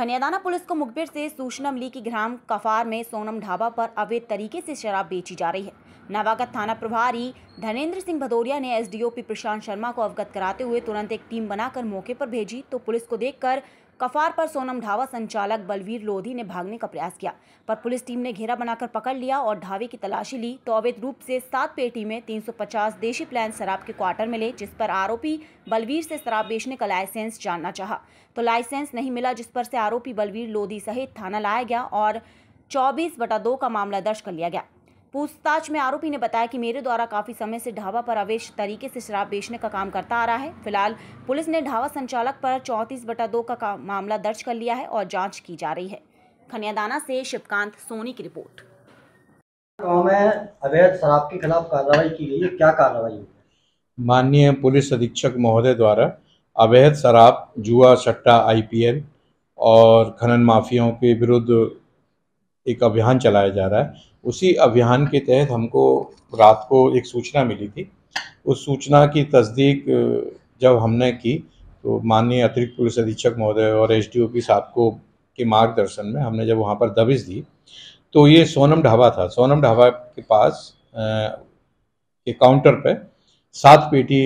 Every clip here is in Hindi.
खनियादाना पुलिस को मुखबिर से सूचना मिली कि ग्राम कफार में सोनम ढाबा पर अवैध तरीके से शराब बेची जा रही है नवागत थाना प्रभारी धनेंद्र सिंह भदौरिया ने एसडीओपी प्रशांत शर्मा को अवगत कराते हुए तुरंत एक टीम बनाकर मौके पर भेजी तो पुलिस को देखकर कफार पर सोनम ढावा संचालक बलवीर लोधी ने भागने का प्रयास किया पर पुलिस टीम ने घेरा बनाकर पकड़ लिया और ढावे की तलाशी ली तो अवैध रूप से सात पेटी में 350 देशी प्लान शराब के क्वार्टर मिले जिस पर आरोपी बलवीर से शराब बेचने का लाइसेंस जानना चाहा तो लाइसेंस नहीं मिला जिस पर से आरोपी बलवीर लोधी सहित थाना लाया गया और चौबीस बटा दो का मामला दर्ज कर लिया गया पूछताछ में आरोपी ने बताया कि मेरे द्वारा काफी समय से ढाबा पर अवैध तरीके से शराब बेचने का काम करता आ रहा है फिलहाल पुलिस ने ढाबा संचालक पर चौंतीस बटा दो का, का मामला दर्ज कर लिया है और जांच की जा रही है खनियादाना से शिवकांत सोनी की रिपोर्ट गाँव में अवैध शराब के खिलाफ कार्रवाई की गई क्या कार्रवाई माननीय पुलिस अधीक्षक महोदय द्वारा अवैध शराब जुआ सट्टा आईपीएल और खनन माफियाओं के विरुद्ध एक अभियान चलाया जा रहा है उसी अभियान के तहत हमको रात को एक सूचना मिली थी उस सूचना की तस्दीक जब हमने की तो माननीय अतिरिक्त पुलिस अधीक्षक महोदय और एस डी साहब को के मार्गदर्शन में हमने जब वहाँ पर दबिश दी तो ये सोनम ढाबा था सोनम ढाबा के पास के काउंटर पे सात पेटी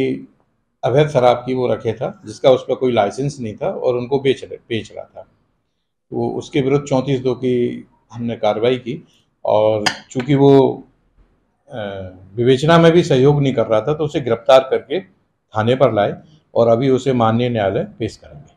अवैध शराब की वो रखे था जिसका उस पर कोई लाइसेंस नहीं था और उनको बेच रहे बेच रहा था वो उसके विरुद्ध चौंतीस दो की हमने कार्रवाई की और चूंकि वो विवेचना में भी सहयोग नहीं कर रहा था तो उसे गिरफ्तार करके थाने पर लाए और अभी उसे माननीय न्यायालय पेश करेंगे